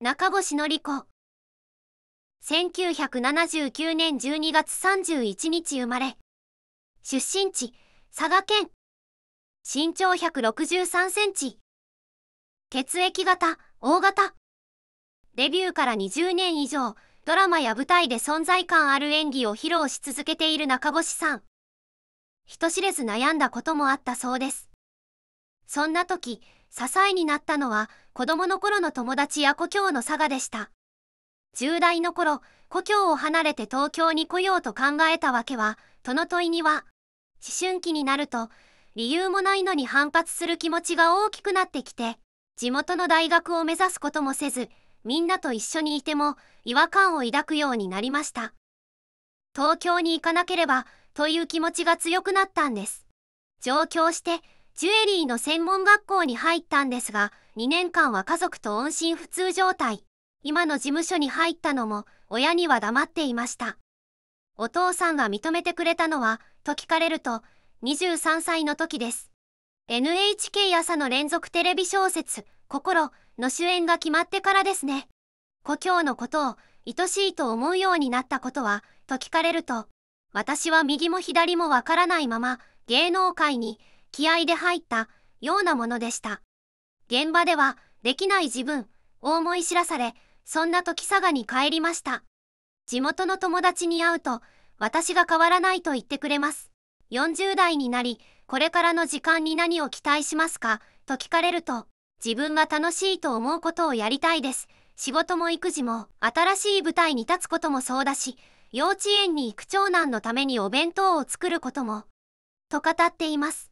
中越のり子1979年12月31日生まれ出身地佐賀県身長163センチ血液型大型デビューから20年以上ドラマや舞台で存在感ある演技を披露し続けている中越さん人知れず悩んだこともあったそうですそんな時、支えになったのは子供の頃の友達や故郷の佐賀でした。10代の頃、故郷を離れて東京に来ようと考えたわけは、との問いには、思春期になると、理由もないのに反発する気持ちが大きくなってきて、地元の大学を目指すこともせず、みんなと一緒にいても違和感を抱くようになりました。東京に行かなければという気持ちが強くなったんです。上京してジュエリーの専門学校に入ったんですが、2年間は家族と音信不通状態。今の事務所に入ったのも、親には黙っていました。お父さんが認めてくれたのは、と聞かれると、23歳の時です。NHK 朝の連続テレビ小説、心の主演が決まってからですね。故郷のことを、愛しいと思うようになったことは、と聞かれると、私は右も左もわからないまま、芸能界に、気合で入ったようなものでした。現場ではできない自分を思い知らされ、そんな時佐賀に帰りました。地元の友達に会うと、私が変わらないと言ってくれます。40代になり、これからの時間に何を期待しますかと聞かれると、自分が楽しいと思うことをやりたいです。仕事も育児も、新しい舞台に立つこともそうだし、幼稚園に行く長男のためにお弁当を作ることも、と語っています。